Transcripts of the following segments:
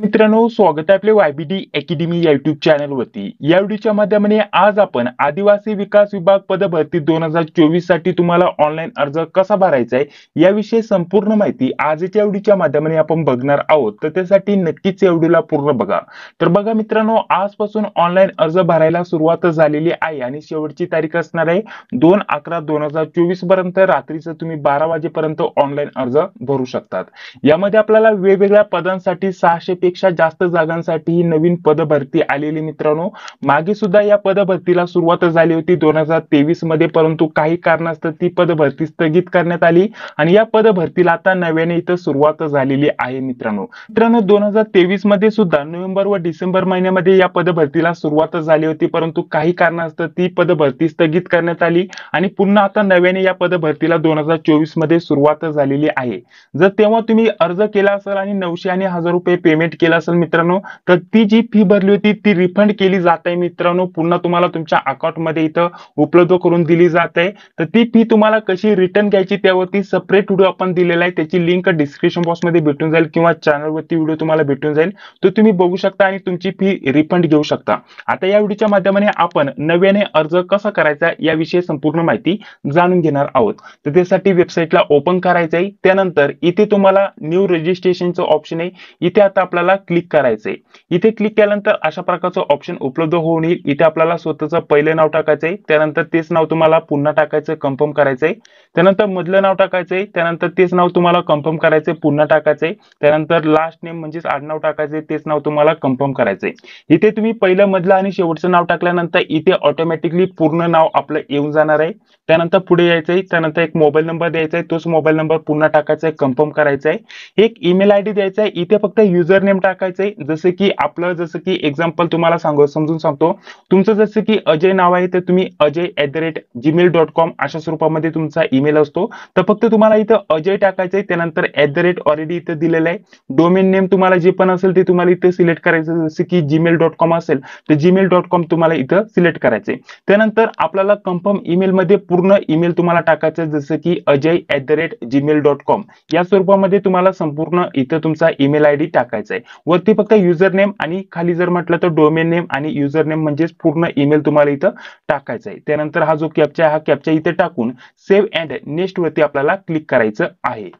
मित्रांनो स्वागत आहे आपले वायबीडी अकॅडमी या युट्यूब वरती या व्हिडिओच्या माध्यमाने आज आपण आदिवासी विकास विभाग पद भरती दोन हजार चोवीस साठी तुम्हाला ऑनलाईन अर्ज कसा भरायचा आहे याविषयी संपूर्ण माहिती आजच्या व्हिडिओच्या माध्यमाने आपण बघणार आहोत तर त्यासाठी नक्कीच या व्हिडिओला पूर्ण बघा तर बघा मित्रांनो आजपासून ऑनलाईन अर्ज भरायला सुरुवात झालेली आहे आणि शेवटची तारीख असणार आहे दोन अकरा दोन हजार चोवीस पर्यंत रात्रीचं तुम्ही बारा वाजेपर्यंत ऑनलाईन अर्ज भरू शकतात यामध्ये आपल्याला वेगवेगळ्या पदांसाठी सहाशे पेक्षा जास्त जागांसाठी ही नवीन पदभरती आलेली मित्रांनो मागे सुद्धा या पदभरतीला सुरुवात झाली होती दोन हजार तेवीस मध्ये परंतु काही कारणास्तव ती पदभरती स्थगित करण्यात आली आणि या पदभरतीला आता नव्याने इथं सुरुवात झालेली आहे मित्रांनो मित्रांनो दोन हजार तेवीस मध्ये सुद्धा नोव्हेंबर व डिसेंबर महिन्यामध्ये या पदभरतीला सुरुवात झाली होती परंतु काही कारणास्तव ती पदभरती स्थगित करण्यात आली आणि पुन्हा आता नव्याने या पदभरतीला दोन हजार चोवीस मध्ये सुरुवात झालेली आहे जर तेव्हा तुम्ही अर्ज केला असेल आणि नऊशे आणि हजार रुपये पेमेंट सबमिट केलं असेल मित्रांनो तर ती जी फी भरली होती ती रिफंड केली जात आहे मित्रांनो पुन्हा तुम्हाला तुमच्या मध्ये इथं उपलब्ध करून दिली जात आहे तर ती फी तुम्हाला कशी रिटर्न घ्यायची त्यावरती सेपरेट व्हिडिओ आपण दिलेला आहे त्याची लिंक डिस्क्रिप्शन मध्ये भेटून जाईल किंवा वरती व्हिडिओ तुम्हाला भेटून जाईल तो तुम्ही बघू शकता आणि तुमची फी रिफंड घेऊ शकता आता या व्हिडिओच्या माध्यमाने आपण नव्याने अर्ज कसा करायचा याविषयी संपूर्ण माहिती जाणून घेणार आहोत तर त्यासाठी वेबसाईटला ओपन करायचं आहे त्यानंतर इथे तुम्हाला न्यू रजिस्ट्रेशनचं ऑप्शन आहे इथे आता आपल्याला क्लिक करायचंय इथे क्लिक केल्यानंतर अशा प्रकारचं ऑप्शन उपलब्ध होऊन येईल इथे आपल्याला स्वतःचं पहिलं नाव टाकायचंय त्यानंतर तेच नाव तुम्हाला पुन्हा टाकायचं कन्फर्म करायचंय त्यानंतर मधलं नाव टाकायचंय त्यानंतर तेच नाव तुम्हाला कन्फर्म करायचंय पुन्हा टाकायचंय त्यानंतर लास्ट नेम म्हणजेच आडनाव टाकायचंय तेच नाव तुम्हाला कन्फर्म करायचंय इथे तुम्ही पहिलं मधलं आणि शेवटचं नाव टाकल्यानंतर इथे ऑटोमॅटिकली पूर्ण नाव आपलं येऊन जाणार आहे त्यानंतर पुढे यायचंय त्यानंतर एक मोबाईल नंबर द्यायचा आहे तोच मोबाईल नंबर पुन्हा टाकायचा आहे कन्फर्म करायचा आहे एक ईमेल आय डी द्यायचा आहे इथे फक्त युजर नेम टाकायचंय जसं की आपलं जसं की एक्झाम्पल तुम्हाला सांगू समजून सांगतो तुमचं जसं की अजय नाव आहे तर तुम्ही Ajay at the rate Gmail dot com अशा स्वरूपामध्ये तुमचा ईमेल असतो तर फक्त तुम्हाला अजय टाकायचं द रेट ऑलरेडी इथं दिलेलं आहे डोमेन नेम तुम्हारा जे पण असेल ते सिलेक्ट करायचं जसं की जीमेल डॉट कॉम असेल तर जीमेल डॉट कॉम तुम्हाला इथं सिलेक्ट करायचंय त्यानंतर आपल्याला कन्फर्म ईमेलमध्ये पूर्ण ईमेल तुम्हाला टाकायचं जसं की Ajay at the rate Gmail dot com या स्वरूपामध्ये तुम्हाला संपूर्ण इतना तुमचा ईमेल आयडी टाकायचा आहे वरती फक्त युजर नेम खाली जर म्हटलं तर डोमेन नेम आणि युजर नेम पूर्ण ईमेल तुम्हारा इथं टाकायचा आहे हा जो कॅप्चा हा कैप्चा इतना टाकून सेव्ह अँड नेक्स्ट वरती आपल्याला क्लिक करायचं आहे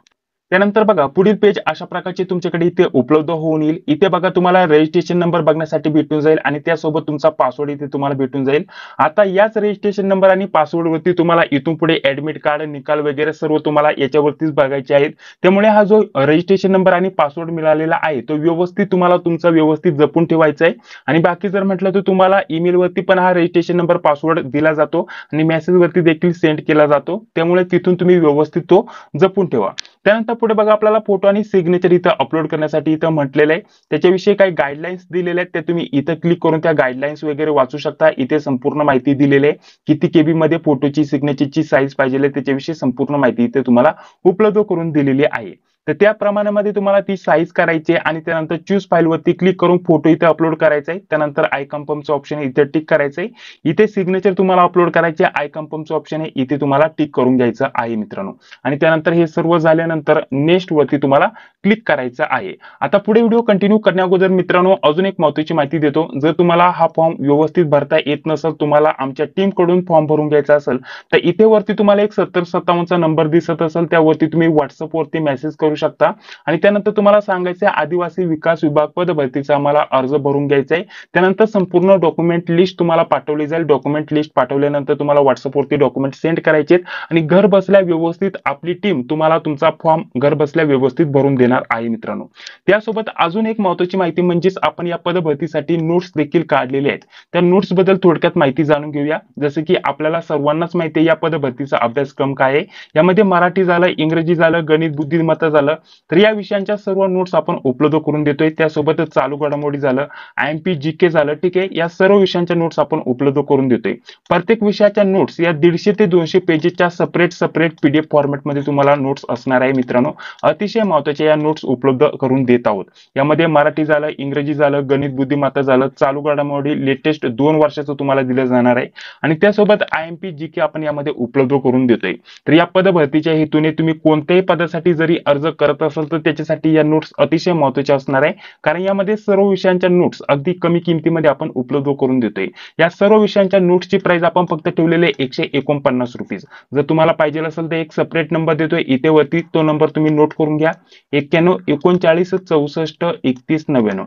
त्यानंतर बघा पुढील पेज अशा प्रकारचे तुमच्याकडे इथे उपलब्ध होऊन येईल इथे बघा तुम्हाला रजिस्ट्रेशन नंबर बघण्यासाठी भेटून जाईल आणि त्यासोबत तुमचा पासवर्ड इथे तुम्हाला भेटून जाईल आता याच रजिस्ट्रेशन नंबर आणि पासवर्डवरती तुम्हाला इथून पुढे ऍडमिट कार्ड निकाल वगैरे सर्व तुम्हाला याच्यावरतीच बघायचे आहेत त्यामुळे हा जो रजिस्ट्रेशन नंबर आणि पासवर्ड मिळालेला आहे तो व्यवस्थित तुम्हाला तुमचा व्यवस्थित जपून ठेवायचा आहे आणि बाकी जर म्हटलं तर तुम्हाला ईमेलवरती पण हा रजिस्ट्रेशन नंबर पासवर्ड दिला जातो आणि मेसेजवरती देखील सेंड केला जातो त्यामुळे तिथून तुम्ही व्यवस्थित तो जपून ठेवा त्यानंतर पुढे बघा आपल्याला फोटो आणि सिग्नेचर इथं अपलोड करण्यासाठी इथं म्हटलेलं आहे त्याच्याविषयी काही गाईडलाईन्स दिलेल्या आहेत ते तुम्ही इथं क्लिक करून त्या गाईडलाईन्स वगैरे वाचू शकता इथे संपूर्ण माहिती दिलेली आहे किती केबी मध्ये फोटोची सिग्नेचरची साईज पाहिजे त्याच्याविषयी संपूर्ण माहिती इथे तुम्हाला उपलब्ध करून दिलेली आहे तर त्या प्रमाणामध्ये तुम्हाला ती साईज करायची आणि त्यानंतर चूज वरती क्लिक करून फोटो इथे अपलोड करायचा आहे त्यानंतर आय कंपमचं ऑप्शन इथे टिक करायचं आहे इथे सिग्नेचर तुम्हाला अपलोड करायचे आय कंपमचं ऑप्शन आहे इथे तुम्हाला टिक करून घ्यायचं आहे मित्रांनो आणि त्यानंतर हे सर्व झाल्यानंतर नेक्स्ट वरती तुम्हाला क्लिक करायचं आहे आता पुढे व्हिडिओ कंटिन्यू करण्याअगोदर मित्रांनो अजून एक महत्वाची माहिती देतो जर तुम्हाला हा फॉर्म व्यवस्थित भरता येत नसेल तुम्हाला आमच्या टीमकडून फॉर्म भरून घ्यायचा असेल तर इथे वरती तुम्हाला एक सत्तर सत्तावन्नचा नंबर दिसत असेल त्यावरती तुम्ही व्हॉट्सअपवरती मेसेज करून करू शकता आणि त्यानंतर तुम्हाला सांगायचं आहे आदिवासी विकास विभाग पद भरतीचा आम्हाला अर्ज भरून घ्यायचा आहे त्यानंतर संपूर्ण डॉक्युमेंट लिस्ट तुम्हाला पाठवली जाईल डॉक्युमेंट लिस्ट पाठवल्यानंतर तुम्हाला व्हॉट्सअपवरती डॉक्युमेंट सेंड करायचे आणि घर बसल्या व्यवस्थित आपली टीम तुम्हाला तुमचा फॉर्म घर बसल्या व्यवस्थित भरून देणार आहे मित्रांनो त्यासोबत अजून एक महत्वाची माहिती म्हणजेच आपण या पदभरतीसाठी नोट्स देखील काढलेले आहेत त्या नोट्स बद्दल थोडक्यात माहिती जाणून घेऊया जसे की आपल्याला सर्वांनाच माहिती आहे या पदभरतीचा अभ्यासक्रम काय आहे यामध्ये मराठी झालं इंग्रजी झालं गणित बुद्धिमत्ता झालं झालं तर या विषयांच्या सर्व नोट्स आपण उपलब्ध करून देतोय त्यासोबतच चालू घडामोडी झालं आय एम जी के झालं ठीक आहे या सर्व विषयांच्या नोट्स आपण उपलब्ध करून देतोय प्रत्येक विषयाच्या नोट्स या दीडशे ते दोनशे पेजेसच्या सपरेट सपरेट पीडीएफ फॉर्मॅटमध्ये तुम्हाला नोट्स असणार आहे मित्रांनो अतिशय महत्वाच्या या नोट्स उपलब्ध करून देत आहोत यामध्ये मराठी झालं इंग्रजी झालं गणित बुद्धिमत्ता झालं चालू घडामोडी लेटेस्ट दोन वर्षाचं तुम्हाला दिलं जाणार आहे आणि त्यासोबत आय एम जी के आपण यामध्ये उपलब्ध करून देतोय तर या पदभरतीच्या हेतूने तुम्ही कोणत्याही पदासाठी जरी अर्ज करत असाल तर त्याच्यासाठी या नोट्स अतिशय महत्वाच्या असणार आहे कारण यामध्ये सर्व विषयांच्या नोट्स अगदी कमी किमतीमध्ये आपण उपलब्ध करून देतोय या सर्व विषयांच्या नोट्सची प्राइस आपण फक्त ठेवलेली आहे एकशे एकोणपन्नास रुपीज जर तुम्हाला पाहिजे असेल तर एक सेपरेट नंबर देतोय इथे वरती तो नंबर तुम्ही नोट करून घ्या एक्क्याण्णव एकोणचाळीस चौसष्ट एकतीस नव्याण्णव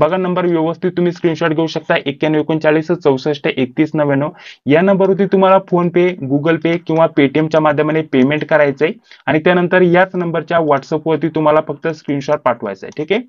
बघा नंबर व्यवस्थित तुम्ही स्क्रीनशॉट घेऊ शकता एक्क्याण्णव एकोणचाळीस चौसष्ट एकतीस नव्याण्णव या नंबरवरती तुम्हाला फोन पे गुगल पे किंवा पेटीएमच्या माध्यमाने पेमेंट करायचंय आणि त्यानंतर याच नंबरच्या व्हॉट्सअपवरती तुम्हाला फक्त स्क्रीनशॉट पाठवायचा आहे ठीक आहे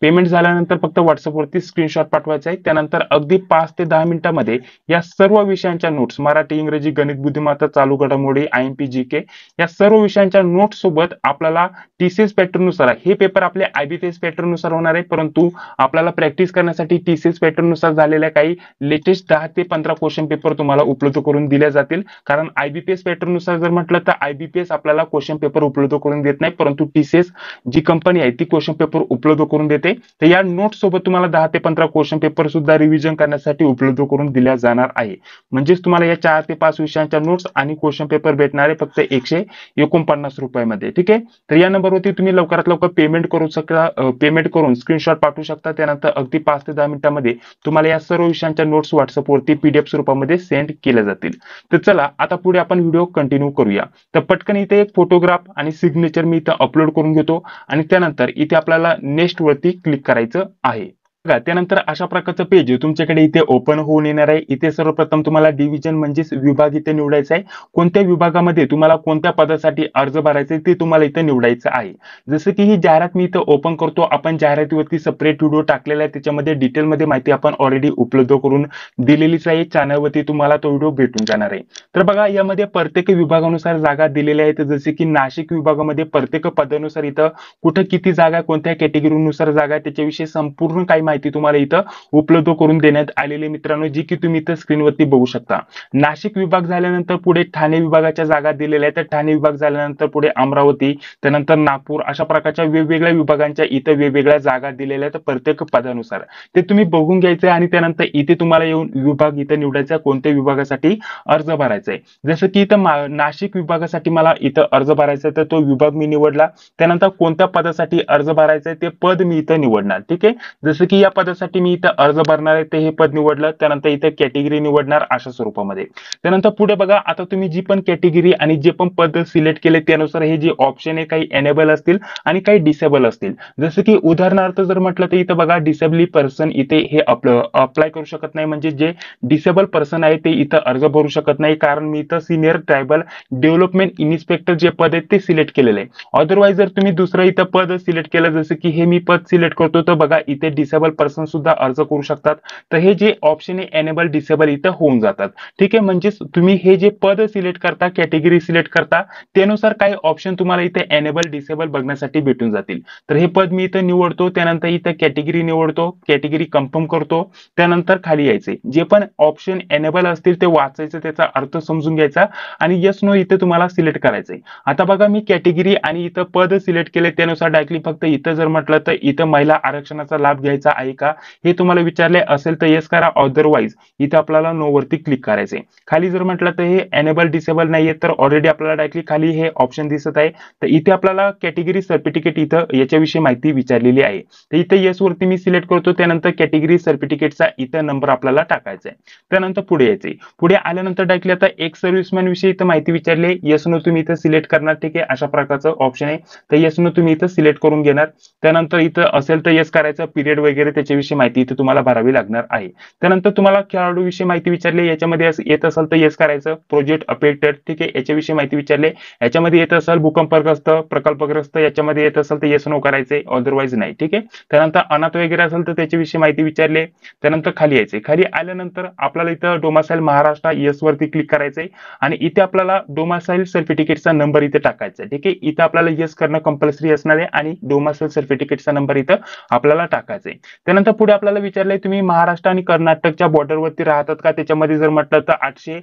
पेमेंट झाल्यानंतर फक्त व्हॉट्सअपवरती स्क्रीनशॉट पाठवायचं आहे त्यानंतर अगदी पाच ते दहा मिनिटांमध्ये या सर्व विषयांच्या नोट्स मराठी इंग्रजी गणित बुद्धिमत्ता चालू घडामोडी I M P G K या सर्व विषयांच्या नोट्स सोबत आपल्याला टीसीएस पॅटर्ननुसार हे पेपर आपले आयबीपीएस पॅटर्ननुसार होणार आहे परंतु आपल्याला प्रॅक्टिस करण्यासाठी टीसीएस पॅटर्ननुसार झालेल्या काही लेटेस्ट दहा ते पंधरा क्वेश्चन पेपर तुम्हाला उपलब्ध करून दिले जातील कारण आयबीपीएस पॅटर्ननुसार जर म्हटलं तर आयबीपीएस आपल्याला क्वेश्चन पेपर उपलब्ध करून देत नाही परंतु टीसीएस जी कंपनी आहे ती क्वेश्चन पेपर उपलब्ध करून देते जाते तर या नोट सोबत तुम्हाला दहा ते पंधरा क्वेश्चन पेपर सुद्धा रिव्हिजन करण्यासाठी उपलब्ध करून दिल्या जाणार आहे म्हणजेच तुम्हाला या चार ते पाच विषयांच्या नोट्स आणि क्वेश्चन पेपर भेटणारे फक्त एकशे एकोणपन्नास रुपयामध्ये ठीक आहे तर या नंबरवरती तुम्ही लवकरात लवकर पेमेंट करू शकता पेमेंट करून स्क्रीनशॉट पाठवू शकता त्यानंतर अगदी पाच ते दहा मिनिटांमध्ये तुम्हाला या सर्व विषयांच्या नोट्स व्हॉट्सअपवरती पीडीएफ स्वरूपामध्ये सेंड केल्या जातील तर चला आता पुढे आपण व्हिडिओ कंटिन्यू करूया तर पटकन इथे एक फोटोग्राफ आणि सिग्नेचर मी इथं अपलोड करून घेतो आणि त्यानंतर इथे आपल्याला नेक्स्ट वरती क्लिक करायचं आहे बघा त्यानंतर अशा प्रकारचं पेज तुमच्याकडे इथे ओपन होऊन येणार आहे इथे सर्वप्रथम तुम्हाला डिव्हिजन म्हणजेच विभाग इथे निवडायचा आहे कोणत्या विभागामध्ये तुम्हाला कोणत्या पदासाठी अर्ज भरायचा आहे ते तुम्हाला इथे निवडायचं आहे जसं की ही जाहिरात मी इथे ओपन करतो आपण जाहिरातीवरती सेपरेट व्हिडिओ टाकलेला आहे त्याच्यामध्ये डिटेलमध्ये माहिती आपण ऑलरेडी उपलब्ध करून दिलेलीच आहे चॅनलवरती तुम्हाला तो व्हिडिओ भेटून जाणार आहे तर बघा यामध्ये प्रत्येक विभागानुसार जागा दिलेल्या आहेत जसे की नाशिक विभागामध्ये प्रत्येक पदानुसार इथं कुठं किती जागा कोणत्या कॅटेगरीनुसार जागा त्याच्याविषयी संपूर्ण काही माहिती तुम्हाला इथं उपलब्ध करून देण्यात आलेली मित्रांनो जी की तुम्ही इथं स्क्रीनवरती बघू शकता नाशिक विभाग झाल्यानंतर पुढे ठाणे विभागाच्या जागा दिलेल्या आहेत तर ठाणे विभाग झाल्यानंतर पुढे अमरावती त्यानंतर नागपूर अशा प्रकारच्या वेगवेगळ्या विभागांच्या इथं वेगवेगळ्या जागा दिलेल्या आहेत प्रत्येक पदानुसार ते तुम्ही बघून घ्यायचे आणि त्यानंतर इथे तुम्हाला येऊन विभाग इथं निवडायचा कोणत्या विभागासाठी अर्ज भरायचा आहे जसं की इथं नाशिक विभागासाठी मला इथं अर्ज भरायचा आहे तर तो विभाग मी निवडला त्यानंतर कोणत्या पदासाठी अर्ज भरायचा आहे ते पद मी इथं निवडणार ठीक आहे जसं की या पदासाठी मी इथं अर्ज भरना है तो हे पद निवडलं त्यानंतर कैटेगरी कॅटेगरी अशा स्वरूप त्यानंतर पुढे बघा आता तुम्ही जी पण कॅटेगरी आणि जे पद सिलेक्ट के लिए हे जे ऑप्शन है कहीं एनेबल असतील आणि डिसेबल असतील जसं की उदाहरणार्थ जर म्हटलं तर इथं बघा डिसेबली पर्सन इतने अप्लाय करू शकत नाही जे डिसेबल पर्सन है ते इथं अर्ज भरू शकत नहीं कारण मी इत सीनियर ट्राइबल डेवलपमेंट इन्स्पेक्टर जे पद है ते सिलेक्ट केलेलं आहे अदरवाईज जर तुम्हें दुसर इत पद सिलेक्ट केलं जसं की पद सिलेक्ट करते तर बघा इथे डिसेबल डिसेबल पर्सन सुद्धा अर्ज करू शकतात तर हे जे ऑप्शन आहे एनेबल डिसेबल इथं होऊन जातात ठीक आहे म्हणजेच तुम्ही हे जे पद सिलेक्ट करता कॅटेगरी सिलेक्ट करता त्यानुसार काही ऑप्शन तुम्हाला इथे एनेबल डिसेबल बघण्यासाठी भेटून जातील तर हे पद मी इथं निवडतो त्यानंतर इथं कॅटेगरी निवडतो कॅटेगरी कन्फर्म करतो त्यानंतर खाली यायचे जे पण ऑप्शन एनेबल असतील ते वाचायचं त्याचा अर्थ समजून घ्यायचा आणि यस नो इथे तुम्हाला सिलेक्ट करायचंय आता बघा मी कॅटेगरी आणि इथं पद सिलेक्ट केले त्यानुसार डायरेक्टली फक्त इथं जर म्हटलं तर इथं महिला आरक्षणाचा लाभ घ्यायचा आहे का हे तुम्हाला विचारले असेल तर यस करा अदरवाईज इथे आपल्याला नो वरती क्लिक करायचे खाली जर म्हटलं तर हे एनेबल डिसेबल नाहीये तर ऑलरेडी आपल्याला डायरेक्टली खाली हे ऑप्शन दिसत आहे तर इथे आपल्याला कॅटेगरी सर्टिफिकेट इथं याच्याविषयी माहिती विचारलेली आहे तर इथे यस वरती मी सिलेक्ट करतो त्यानंतर कॅटेगरी सर्टिफिकेटचा इथं नंबर आपल्याला टाकायचा आहे त्यानंतर पुढे यायचंय पुढे आल्यानंतर डायरेक्टली आता एक सर्व्हिसमॅन विषयी इथं माहिती विचारली येस नो तुम्ही इथं सिलेक्ट करणार ठीक आहे अशा प्रकारचं ऑप्शन आहे तर येस नो तुम्ही इथं सिलेक्ट करून घेणार त्यानंतर इथं असेल तर यस करायचं पिरियड वगैरे वगैरे त्याच्याविषयी माहिती इथे तुम्हाला भरावी लागणार आहे त्यानंतर तुम्हाला खेळाडूविषयी माहिती विचारली याच्यामध्ये येत असेल तर यस करायचं प्रोजेक्ट अपडेटेड ठीक आहे याच्याविषयी माहिती विचारले याच्यामध्ये येत असेल भूकंपग्रस्त प्रकल्पग्रस्त याच्यामध्ये येत असेल तर यस नो करायचे अदरवाईज नाही ठीक आहे त्यानंतर अनाथ वगैरे असेल तर त्याच्याविषयी माहिती विचारले त्यानंतर खाली यायचे खाली आल्यानंतर आपल्याला इथं डोमासाईल महाराष्ट्र यस वरती क्लिक करायचंय आणि इथे आपल्याला डोमासाईल सर्टिफिकेटचा नंबर इथे टाकायचा ठीक आहे इथं आपल्याला यस करणं कंपल्सरी असणार आहे आणि डोमासाईल सर्टिफिकेटचा नंबर इथं आपल्याला टाकायचा आहे त्यानंतर पुढे आपल्याला विचारलंय तुम्ही महाराष्ट्र आणि कर्नाटकच्या बॉर्डरवरती राहतात का त्याच्यामध्ये जर म्हटलं तर आठशे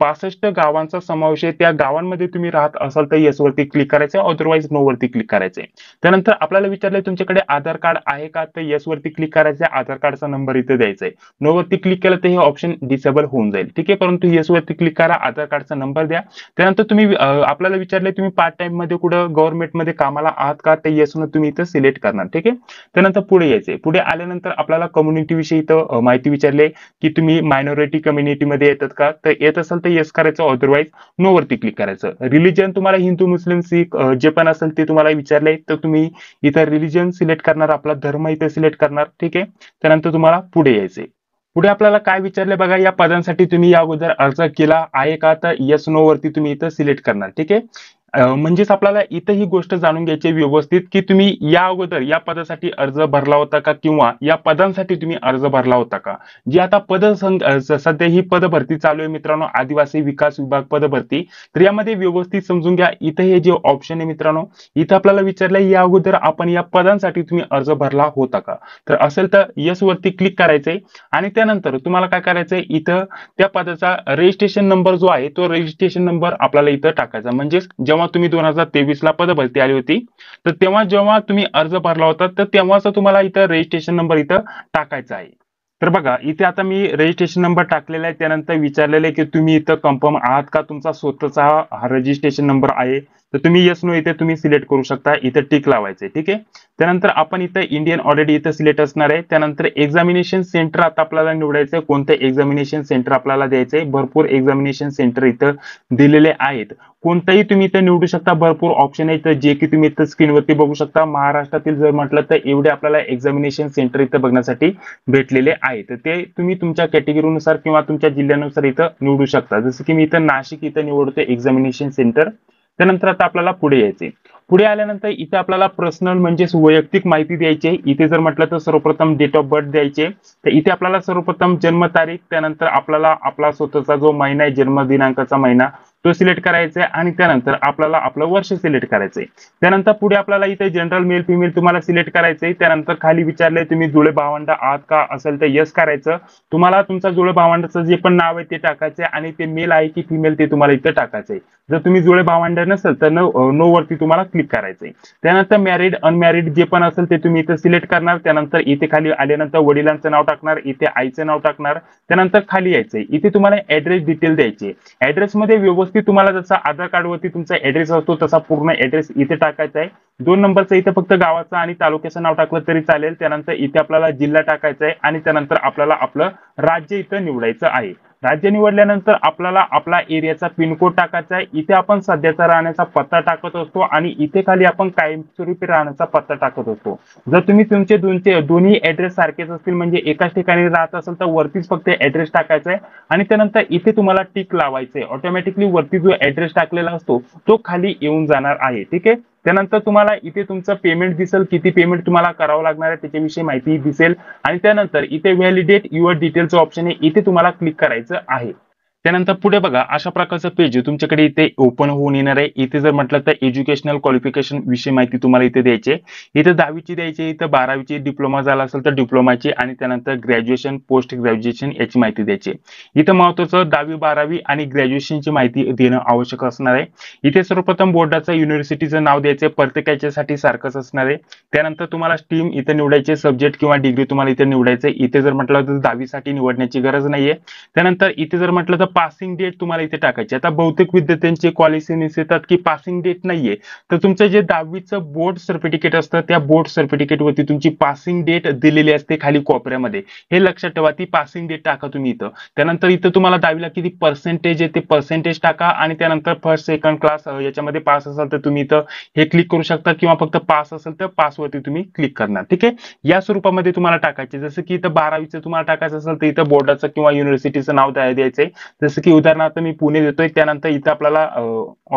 पासष्ट गावांचा समावेश आहे त्या गावांमध्ये तुम्ही राहत असाल तर यस वरती क्लिक करायचंय अदरवाईज नो वरती क्लिक करायचंय त्यानंतर आपल्याला विचारलंय तुमच्याकडे आधार कार्ड आहे का तर येस वरती क्लिक करायचंय आधार कार्डचा नंबर इथे द्यायचा आहे नो वरती क्लिक केलं तर हे ऑप्शन डिसेबल होऊन जाईल ठीक आहे परंतु येस वरती क्लिक करा आधार कार्डचा नंबर द्या त्यानंतर तुम्ही आपल्याला विचारलंय तुम्ही पार्ट टाइम मध्ये कुठं गव्हर्नमेंटमध्ये कामाला आहात का ते येस न तुम्ही इथं सिलेक्ट करणार ठीक आहे त्यानंतर पुढे यायचंय पुढे आल्यानंतर आपल्याला विषयी इथं माहिती विचारले की तुम्ही मायनॉरिटी कम्युनिटीमध्ये येतात का तर येत असाल तर येस करायचं अदरवाईज नो वरती क्लिक करायचं रिलिजन तुम्हाला हिंदू मुस्लिम सिख जे पण असेल ते तुम्हाला विचारले तर तुम्ही इथं रिलिजन सिलेक्ट करणार आपला धर्म इथं सिलेक्ट करणार ठीक आहे त्यानंतर तुम्हाला पुढे यायचे पुढे आपल्याला काय विचारले बघा या पदांसाठी तुम्ही या अगोदर अर्ज केला आहे का तर येस नो वरती तुम्ही इथं सिलेक्ट करणार ठीक आहे म्हणजेच आपल्याला इथं ही गोष्ट जाणून घ्यायची व्यवस्थित की तुम्ही या अगोदर या पदासाठी अर्ज भरला होता का किंवा या पदांसाठी तुम्ही अर्ज भरला होता का जी आता पद सध्या ही पद भरती चालू आहे मित्रांनो आदिवासी विकास विभाग पद भरती तर यामध्ये व्यवस्थित समजून घ्या इथं हे जे ऑप्शन आहे मित्रांनो इथं आपल्याला विचारलंय या अगोदर आपण या पदांसाठी तुम्ही अर्ज भरला होता का तर असेल तर यस वरती क्लिक करायचंय आणि त्यानंतर तुम्हाला काय करायचंय इथं त्या पदाचा रजिस्ट्रेशन नंबर जो आहे तो रजिस्ट्रेशन नंबर आपल्याला इथं टाकायचा म्हणजेच जेव्हा जेव्हा तुम्ही दोन हजार पद पदभरती आली होती तर तेव्हा जेव्हा तुम्ही अर्ज भरला होता तर तेव्हाच तुम्हाला इथं रजिस्ट्रेशन नंबर इथं टाकायचा आहे तर बघा इथे आता मी रजिस्ट्रेशन नंबर टाकलेला आहे त्यानंतर विचारलेलं आहे की तुम्ही इथं कन्फर्म आहात का तुमचा स्वतःचा हा रजिस्ट्रेशन नंबर आहे तर तुम्ही यस नो इथे तुम्ही सिलेक्ट करू शकता इथे टिक लावायचंय ठीक आहे त्यानंतर आपण इथे इंडियन ऑलरेडी इथे सिलेक्ट असणार आहे त्यानंतर एक्झामिनेशन सेंटर आता आपल्याला निवडायचंय कोणतं एक्झामिनेशन सेंटर आपल्याला द्यायचंय भरपूर एक्झामिनेशन सेंटर इथं दिलेले आहेत कोणतेही तुम्ही इथं निवडू शकता भरपूर ऑप्शन आहे जे की तुम्ही इथं स्क्रीनवरती बघू शकता महाराष्ट्रातील जर म्हटलं तर एवढे आपल्याला एक्झामिनेशन सेंटर इथं बघण्यासाठी भेटलेले आहेत ते तुम्ही तुमच्या कॅटेगरीनुसार किंवा तुमच्या जिल्ह्यानुसार इथं निवडू शकता जसं की मी इथं नाशिक इथं निवडतो एक्झामिनेशन सेंटर त्यानंतर आता आपल्याला पुढे यायचे पुढे आल्यानंतर इथे आपल्याला पर्सनल म्हणजेच वैयक्तिक माहिती द्यायची आहे इथे जर म्हटलं तर सर्वप्रथम डेट ऑफ बर्थ द्यायचे तर इथे आपल्याला सर्वप्रथम जन्मतारीख त्यानंतर आपल्याला आपला स्वतःचा जो महिना आहे जन्म दिनांकाचा महिना तो सिलेक्ट करायचा आहे आणि त्यानंतर आपल्याला आपलं वर्ष सिलेक्ट करायचंय त्यानंतर पुढे आपल्याला इथे जनरल मेल फिमेल तुम्हाला सिलेक्ट करायचंय त्यानंतर खाली विचारले तुम्ही जुळे भावंड आहात का असेल तर यस करायचं तुम्हाला तुमचा जुळे भावंडाचं जे पण नाव आहे ते टाकायचंय आणि ते मेल आहे की फिमेल ते तुम्हाला इथं टाकायचंय जर तुम्ही जुळे भावंड नसेल तर नो वरती तुम्हाला क्लिक करायचंय त्यानंतर मॅरिड अनमॅरिड जे पण असेल ते तुम्ही इथं सिलेक्ट करणार त्यानंतर इथे खाली आल्यानंतर वडिलांचं नाव टाकणार इथे आईचं नाव टाकणार त्यानंतर खाली यायचंय इथे तुम्हाला ऍड्रेस डिटेल द्यायचे मध्ये व्यवस्थित वरती तुम्हाला जसा आधार कार्ड वरती तुमचा ऍड्रेस असतो तसा पूर्ण ऍड्रेस इथे टाकायचा आहे दोन नंबरचा इथे फक्त गावाचा आणि तालुक्याचं नाव टाकलं तरी चालेल त्यानंतर इथे आपल्याला जिल्हा टाकायचा आहे आणि त्यानंतर आपल्याला आपलं राज्य इथं निवडायचं आहे राज्य निवडल्यानंतर आपल्याला आपला एरियाचा पिनकोड टाकायचा आहे इथे आपण सध्याचा राहण्याचा पत्ता टाकत असतो आणि इथे खाली आपण कायमस्वरूपी राहण्याचा पत्ता टाकत असतो जर तुम्ही तुमचे दोनचे दोन्ही ऍड्रेस सारखेच असतील म्हणजे एकाच ठिकाणी राहत असेल तर वरतीच फक्त ऍड्रेस टाकायचा आहे आणि त्यानंतर इथे तुम्हाला टिक लावायचं आहे ऑटोमॅटिकली वरती जो ऍड्रेस टाकलेला असतो तो खाली येऊन जाणार आहे ठीक आहे त्यानंतर तुम्हाला इथे तुमचं पेमेंट दिसेल किती पेमेंट तुम्हाला करावं लागणार आहे त्याच्याविषयी माहिती दिसेल आणि त्यानंतर इथे व्हॅलिडेट युअर डिटेलचं ऑप्शन आहे इथे तुम्हाला क्लिक करायचं आहे त्यानंतर पुढे बघा अशा प्रकारचं पेज तुमच्याकडे इथे ओपन होऊन येणार आहे इथे जर म्हटलं तर एज्युकेशनल क्वालिफिकेशन विषय माहिती तुम्हाला इथे द्यायची इथे दहावीची द्यायची इथे बारावीची डिप्लोमा झाला असेल तर डिप्लोमाची आणि त्यानंतर ग्रॅज्युएशन पोस्ट ग्रॅज्युएशन याची माहिती द्यायची इथे महत्वाचं दहावी बारावी आणि ग्रॅज्युएशनची माहिती देणं आवश्यक असणार आहे इथे सर्वप्रथम बोर्डाचं युनिव्हर्सिटीचं नाव द्यायचं प्रत्येकाच्यासाठी सारखंच असणार आहे त्यानंतर तुम्हाला स्टीम इथे निवडायचे सब्जेक्ट किंवा डिग्री तुम्हाला इथे निवडायचे इथे जर म्हटलं तर दहावीसाठी निवडण्याची गरज नाहीये त्यानंतर इथे जर म्हटलं तर पासिंग डेट तुम्हाला इथे टाकायची आता बहुतेक विद्यार्थ्यांचे कॉलेज येतात की पासिंग डेट नाहीये तर तुमचं जे दहावीचं बोर्ड सर्टिफिकेट असतं त्या बोर्ड सर्टिफिकेटवरती तुमची पासिंग डेट दिलेली असते खाली कोपऱ्यामध्ये हे लक्षात ठेवा ती पासिंग डेट टाका तुम्ही इथं त्यानंतर इथं तुम्हाला दहावीला किती पर्सेंटेज आहे ते पर्सेंटेज टाका आणि त्यानंतर फर्स्ट सेकंड क्लास याच्यामध्ये पास असाल तर तुम्ही इथं हे क्लिक करू शकता किंवा फक्त पास असेल तर पासवरती तुम्ही क्लिक करणार ठीक आहे या स्वरूपामध्ये तुम्हाला टाकायचे जसं की इथं बारावीचं तुम्हाला टाकायचं असेल तर इथं बोर्डाचं किंवा युनिव्हर्सिटीचं नाव द्यायचं जसं की उदाहरणार्थ मी पुणे देतोय त्यानंतर इथं आपल्याला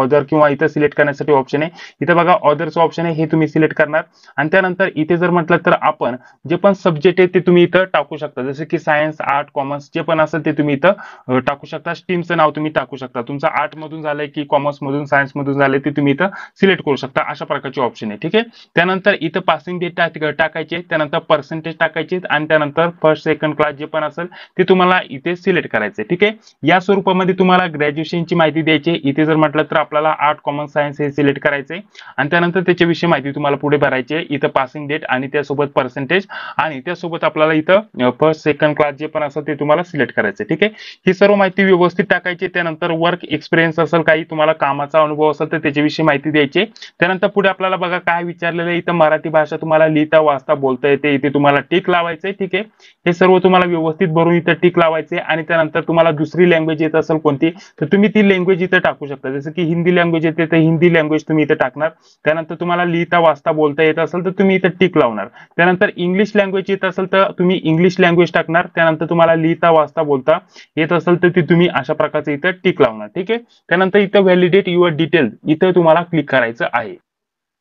ऑदर किंवा इथं सिलेक्ट करण्यासाठी ऑप्शन आहे इथं बघा ऑदरचं ऑप्शन आहे हे तुम्ही सिलेक्ट करणार आणि त्यानंतर इथे जर म्हटलं तर आपण जे पण सब्जेक्ट आहे ते तुम्ही इथं टाकू शकता जसं की सायन्स आर्ट कॉमर्स जे पण असेल ते तुम्ही इथं टाकू शकता स्ट्रीमचं नाव तुम्ही टाकू शकता तुमचं आर्ट मधून झालंय की कॉमर्स मधून सायन्स मधून झालंय ते तुम्ही इथं सिलेक्ट करू शकता अशा प्रकारचे ऑप्शन आहे ठीक आहे त्यानंतर इथं पासिंग डेट टाकायचे त्यानंतर पर्सेंटेज टाकायचे आणि त्यानंतर फर्स्ट सेकंड क्लास जे पण असेल ते तुम्हाला इथे सिलेक्ट करायचे ठीक आहे या या स्वरूपामध्ये तुम्हाला ग्रॅज्युएशनची माहिती द्यायची इथे जर म्हटलं तर आपल्याला आर्ट कॉमन सायन्स हे सिलेक्ट करायचे आणि त्यानंतर त्याच्याविषयी माहिती तुम्हाला पुढे भरायची आहे इथं पासिंग डेट आणि त्यासोबत पर्सेंटेज आणि त्यासोबत आपल्याला इथं फर्स्ट सेकंड क्लास जे पण असेल ते तुम्हाला सिलेक्ट करायचे ठीक आहे ही सर्व माहिती व्यवस्थित टाकायची त्यानंतर वर्क एक्सपिरियन्स असेल काही तुम्हाला कामाचा अनुभव असेल तर त्याच्याविषयी माहिती द्यायची त्यानंतर पुढे आपल्याला बघा काय विचारलेलं आहे इथं मराठी भाषा तुम्हाला लिहिता वाचता बोलता येते इथे तुम्हाला टिक लावायचे ठीक आहे हे सर्व तुम्हाला व्यवस्थित भरून इथं टिक लावायचे आणि त्यानंतर तुम्हाला दुसरी लँग्वेज लँग्वेज येत असेल कोणती तर तुम्ही ती लँग्वेज इथे टाकू शकता जसं की हिंदी लँग्वेज येते तर हिंदी लँग्वेज तुम्ही इथे टाकणार त्यानंतर तुम्हाला लिहिता वाचता बोलता येत असेल तर तुम्ही इथे टिक लावणार त्यानंतर इंग्लिश लँग्वेज येत असेल तर तुम्ही इंग्लिश लँग्वेज टाकणार त्यानंतर तुम्हाला लिहिता वाचता बोलता येत असेल तर ती तुम्ही अशा प्रकारचे इथं टिक लावणार ठीक आहे त्यानंतर इथं व्हॅलिडेट युअर डिटेल इथं तुम्हाला क्लिक करायचं आहे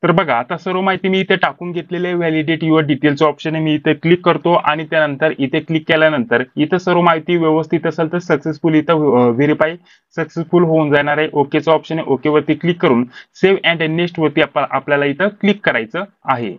तर बघा आता सर्व माहिती मी इथे टाकून घेतलेली आहे व्हॅलिडेट युअर डिटेलचं ऑप्शन आहे मी इथे क्लिक करतो आणि त्यानंतर इथे क्लिक केल्यानंतर इथे सर्व माहिती व्यवस्थित असेल तर सक्सेसफुल इथं व्हेरीफाय सक्सेसफुल होऊन जाणार आहे ओकेचं ऑप्शन आहे वरती क्लिक करून सेव्ह अँड नेक्स्ट वरती आपल्याला इथं क्लिक करायचं आहे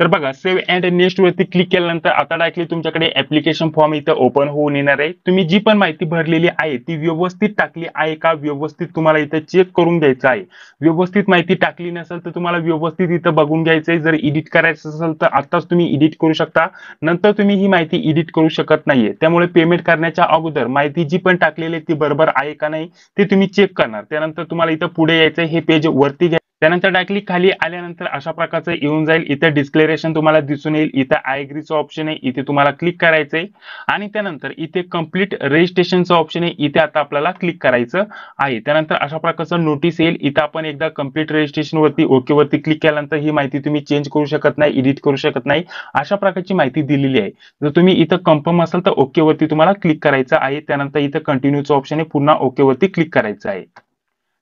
तर बघा सेव्ह अँड नेक्स्ट वरती क्लिक केल्यानंतर आता डायरेक्टली तुमच्याकडे ऍप्लिकेशन फॉर्म इथं ओपन होऊन येणार आहे तुम्ही जी पण माहिती भरलेली आहे ती व्यवस्थित टाकली आहे का व्यवस्थित तुम्हाला इथं चेक करून घ्यायचं आहे व्यवस्थित माहिती टाकली नसेल तर तुम्हाला व्यवस्थित इथं बघून घ्यायचं आहे जर एडिट करायचं असेल तर आताच तुम्ही एडिट करू शकता नंतर तुम्ही ही माहिती एडिट करू शकत नाहीये त्यामुळे पेमेंट करण्याच्या अगोदर माहिती जी पण टाकलेली आहे ती बरोबर आहे का नाही ते तुम्ही चेक करणार त्यानंतर तुम्हाला इथं पुढे यायचं हे पेज वरती त्यानंतर डायरेक्टली खाली आल्यानंतर अशा प्रकारचं येऊन जाईल इथे डिस्क्लेरेशन तुम्हाला दिसून येईल इथे आयग्रीचं ऑप्शन आहे इथे तुम्हाला क्लिक करायचं आहे आणि त्यानंतर इथे कम्प्लीट रजिस्ट्रेशनचं ऑप्शन आहे इथे आता आपल्याला क्लिक करायचं आहे त्यानंतर अशा प्रकारचं नोटीस येईल इथं आपण एकदा वरती रजिस्ट्रेशनवरती ओकेवरती क्लिक केल्यानंतर ही माहिती तुम्ही चेंज करू शकत नाही एडिट करू शकत नाही अशा प्रकारची माहिती दिलेली आहे जर तुम्ही इथं कन्फर्म असाल तर ओकेवरती तुम्हाला क्लिक करायचं आहे त्यानंतर इथं कंटिन्यूचं ऑप्शन आहे पुन्हा ओकेवरती क्लिक करायचं आहे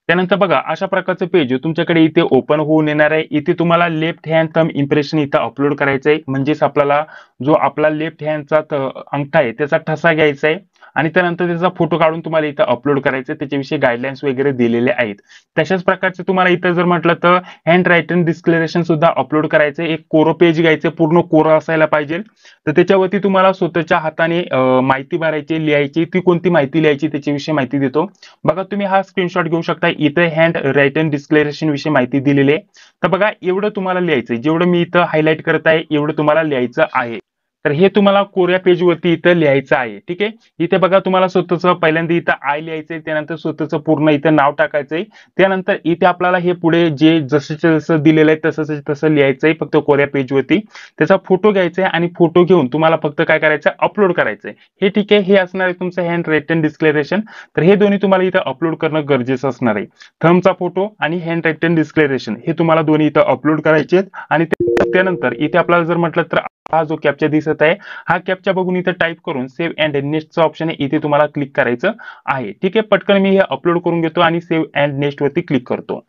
त्यानंतर बघा अशा प्रकारचं पेज तुमच्याकडे इथे ओपन होऊन येणार आहे इथे तुम्हाला लेफ्ट हँड थम इम्प्रेशन इथं अपलोड करायचं आहे म्हणजेच आपल्याला जो आपला लेफ्ट हँडचा अंगठा आहे त्याचा ठसा घ्यायचा आहे आणि त्यानंतर त्याचा फोटो काढून तुम्हाला इथं अपलोड करायचं त्याच्याविषयी गाईडलाईन्स वगैरे दिलेले आहेत तशाच प्रकारचे तुम्हाला इथं जर म्हटलं तर हँड रायटिंग डिस्क्लेरेशन सुद्धा अपलोड करायचं एक कोरो पेज घ्यायचं पूर्ण कोरं असायला पाहिजे तर त्याच्यावरती तुम्हाला स्वतःच्या हाताने माहिती भरायची लिहायची ती कोणती माहिती लिहायची त्याच्याविषयी माहिती देतो बघा तुम्ही हा स्क्रीनशॉट घेऊ शकता इथे हँड रायटिंग डिस्क्लेरेशन विषयी माहिती दिलेली आहे तर बघा एवढं तुम्हाला लिहायचं जेवढं मी इथं हायलाईट करत आहे एवढं तुम्हाला लिहायचं आहे तर हे तुम्हाला कोऱ्या पेजवरती इथं लिहायचं आहे ठीक आहे इथे बघा तुम्हाला स्वतःचं पहिल्यांदा इथं आय लिहायचंय त्यानंतर स्वतःचं पूर्ण इथं नाव टाकायचंय त्यानंतर इथे आपल्याला हे पुढे जे जसं जसं दिलेलं आहे तसं तसं लिहायचंय फक्त कोऱ्या पेजवरती त्याचा फोटो घ्यायचा आहे आणि फोटो घेऊन तुम्हाला फक्त काय करायचं अपलोड करायचंय हे ठीक आहे हे असणार आहे तुमचं हँड रायटन डिस्क्लेरेशन तर हे दोन्ही तुम्हाला इथं अपलोड करणं गरजेचं असणार आहे थमचा फोटो आणि हँड रायटन डिस्क्लेरेशन हे तुम्हाला दोन्ही इथं अपलोड करायचे आहेत आणि त्यानंतर इथे आपल्याला जर म्हटलं तर हा जो कॅप्चा दिसत आहे हा कॅप्चा बघून इथं टाईप करून सेव्ह अँड नेक्स्टचा ऑप्शन आहे इथे तुम्हाला क्लिक करायचं आहे ठीक आहे पटकन मी हे अपलोड करून घेतो आणि सेव्ह अँड नेक्स्ट वरती क्लिक करतो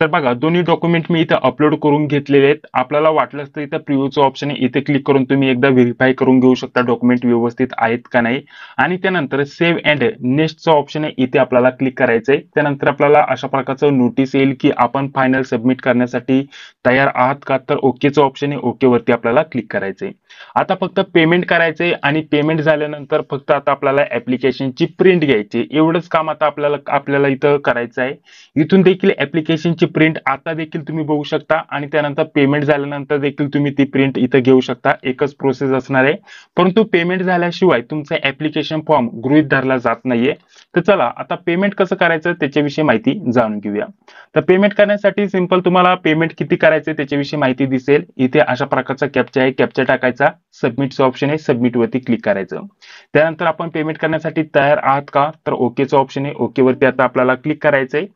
तर बघा दोन्ही डॉक्युमेंट मी इथं अपलोड करून घेतलेले आहेत आपल्याला वाटलंच तर इथं प्रिव्ह्यूचं ऑप्शन आहे इथे क्लिक करून तुम्ही एकदा व्हेरीफाय करून घेऊ शकता डॉक्युमेंट व्यवस्थित आहेत का नाही आणि त्यानंतर सेव्ह अँड नेक्स्टचं ऑप्शन आहे इथे आपल्याला क्लिक करायचं आहे त्यानंतर आपल्याला अशा प्रकारचं नोटीस येईल की आपण फायनल सबमिट करण्यासाठी तयार आहात का तर ओकेचं ऑप्शन आहे वरती आपल्याला क्लिक करायचंय आहे आता फक्त पेमेंट करायचंय आणि पेमेंट झाल्यानंतर फक्त आता आपल्याला ऍप्लिकेशनची प्रिंट घ्यायची एवढंच काम आता आपल्याला आपल्याला इथं करायचं आहे इथून देखील ऍप्लिकेशनची प्रिंट आता देखील तुम्ही बघू शकता आणि त्यानंतर पेमेंट झाल्यानंतर देखील तुम्ही ती प्रिंट इथं घेऊ शकता एकच प्रोसेस असणार आहे परंतु पेमेंट झाल्याशिवाय तुमचा ऍप्लिकेशन फॉर्म गृहित धरला जात नाहीये तर चला आता पेमेंट कसं करायचं त्याच्याविषयी माहिती जाणून घेऊया तर पेमेंट करण्यासाठी सिम्पल तुम्हाला पेमेंट किती करायचं त्याच्याविषयी माहिती दिसेल इथे अशा प्रकारचा कॅप्चा आहे कॅप्चा टाकायचा करायचा सबमिटचं ऑप्शन आहे सबमिट वरती क्लिक करायचं त्यानंतर आपण पेमेंट करण्यासाठी तयार आहात का तर ओकेचं ऑप्शन आहे ओके वरती आता आपल्याला क्लिक करायचं आहे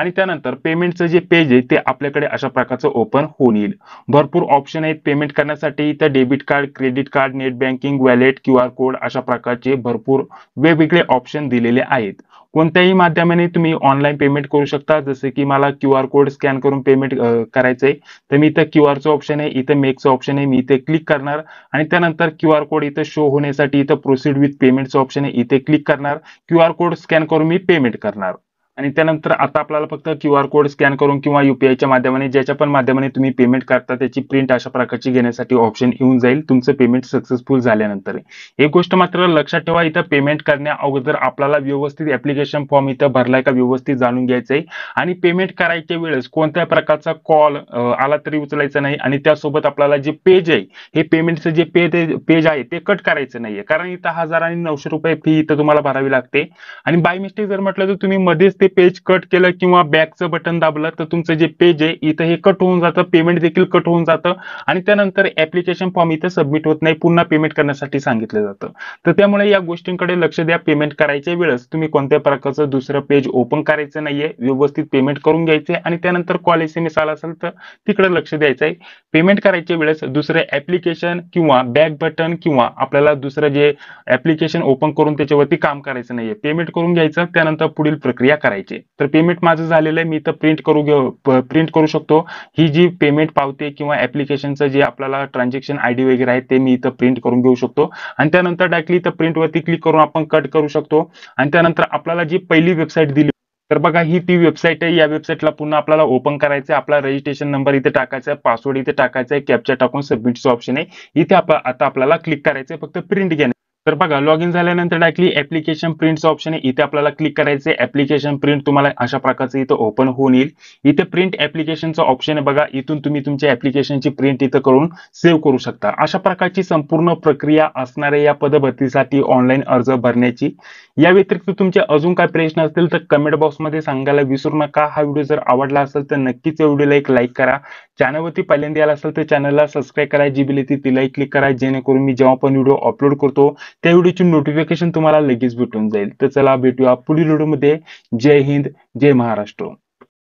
आणि त्यानंतर पेमेंटचं जे पेज आहे ते आपल्याकडे अशा प्रकारचं ओपन होऊन येईल भरपूर ऑप्शन आहेत पेमेंट करण्यासाठी इथं debit card credit card net banking wallet Q R code अशा प्रकारचे भरपूर वेगवेगळे ऑप्शन दिलेले आहेत कोणत्याही माध्यमाने तुम्ही ऑनलाईन पेमेंट करू शकता जसे की मला क्यू आर कोड स्कॅन करून पेमेंट करायचंय तर मी इथं क्यू आरचं ऑप्शन आहे इथं मेकचं ऑप्शन आहे मी इथे क्लिक करणार आणि त्यानंतर क्यू आर कोड इथं शो होण्यासाठी इथं प्रोसीड विथ पेमेंटचं ऑप्शन आहे इथे क्लिक करणार क्यू आर कोड स्कॅन करून मी पेमेंट करणार आणि त्यानंतर आता आपल्याला फक्त क्यू आर कोड स्कॅन करून किंवा युपीआयच्या माध्यमाने ज्याच्या पण माध्यमाने तुम्ही पेमेंट करता त्याची प्रिंट अशा प्रकारची घेण्यासाठी ऑप्शन येऊन जाईल तुमचं पेमेंट सक्सेसफुल झाल्यानंतर एक गोष्ट मात्र लक्षात ठेवा इथं पेमेंट करण्या अगोदर आपल्याला व्यवस्थित ऍप्लिकेशन फॉर्म इथं भरलाय का व्यवस्थित जाणून घ्यायचं आहे आणि पेमेंट करायच्या वेळेस कोणत्या प्रकारचा कॉल आला तरी उचलायचा नाही आणि त्यासोबत आपल्याला जे पेज आहे हे पेमेंटचं जे पेज पेज आहे ते कट करायचं नाहीये कारण इथं हजार आणि नऊशे रुपये फी इथं तुम्हाला भरावी लागते आणि बाय मिस्टेक जर म्हटलं तर तुम्ही मध्येच ते पेज कट केलं किंवा बॅकचं बटन दाबलं तर तुमचं जे पेज आहे इथं हे कट होऊन जातं पेमेंट देखील कट होऊन जातं आणि त्यानंतर ऍप्लिकेशन फॉर्म इथं सबमिट होत नाही पुन्हा पेमेंट करण्यासाठी सांगितलं जातं तर त्यामुळे या गोष्टींकडे लक्ष द्या पेमेंट करायच्या वेळेस तुम्ही कोणत्या प्रकारचं दुसरं पेज ओपन करायचं नाहीये व्यवस्थित पेमेंट करून घ्यायचे आणि त्यानंतर कॉल एस आला असेल तर तिकडे लक्ष द्यायचं आहे पेमेंट करायच्या वेळेस दुसरं ऍप्लिकेशन किंवा बॅक बटन किंवा आपल्याला दुसरं जे ऍप्लिकेशन ओपन करून त्याच्यावरती काम करायचं नाहीये पेमेंट करून घ्यायचं त्यानंतर पुढील प्रक्रिया करायची पाहिजे तर पेमेंट माझं झालेलं आहे मी इथं प्रिंट करू घेऊ प्रिंट करू शकतो ही जी पेमेंट पावते किंवा ऍप्लिकेशनचं जे आपल्याला ट्रान्झॅक्शन आयडी वगैरे आहे ते मी इथं प्रिंट करून घेऊ शकतो आणि त्यानंतर डायरेक्टली इथं प्रिंटवरती क्लिक करून आपण कट करू शकतो आणि त्यानंतर आपल्याला जी पहिली वेबसाईट दिली तर बघा ही ती वेबसाईट आहे या वेबसाईटला पुन्हा आपल्याला ओपन करायचं आहे आपला रजिस्ट्रेशन नंबर इथे टाकायचा आहे पासवर्ड इथे टाकायचा आहे कॅप्चर टाकून सबमिटचं ऑप्शन आहे इथे आता आपल्याला क्लिक करायचं फक्त प्रिंट घेणे तर बघा लॉग इन झाल्यानंतर डायरेक्टली ऍप्लिकेशन प्रिंटचं ऑप्शन आहे इथे आपल्याला क्लिक करायचं आहे ऍप्लिकेशन प्रिंट तुम्हाला अशा प्रकारचं इथं ओपन होऊन येईल इथे प्रिंट ऍप्लिकेशनचं ऑप्शन आहे बघा इथून तुम्ही तुमच्या ऍप्लिकेशनची प्रिंट इथं करून सेव्ह करू शकता अशा प्रकारची संपूर्ण प्रक्रिया असणाऱ्या या पदभरतीसाठी ऑनलाईन अर्ज भरण्याची या व्यतिरिक्त तुमचे अजून काय प्रश्न असतील तर कमेंट बॉक्समध्ये सांगायला विसरू नका हा व्हिडिओ जर आवडला असेल तर नक्कीच या व्हिडिओला एक लाईक करा चॅनलवरती पहिल्यांदा आला असेल तर चॅनलला सबस्क्राईब करा जी बिल ती तिलाही क्लिक करा जेणेकरून मी जेव्हा पण व्हिडिओ अपलोड करतो त्या व्हिडिओची नोटिफिकेशन तुम्हाला लगेच भेटून जाईल तर चला भेटूया पुढील व्हिडिओमध्ये जय हिंद जय महाराष्ट्र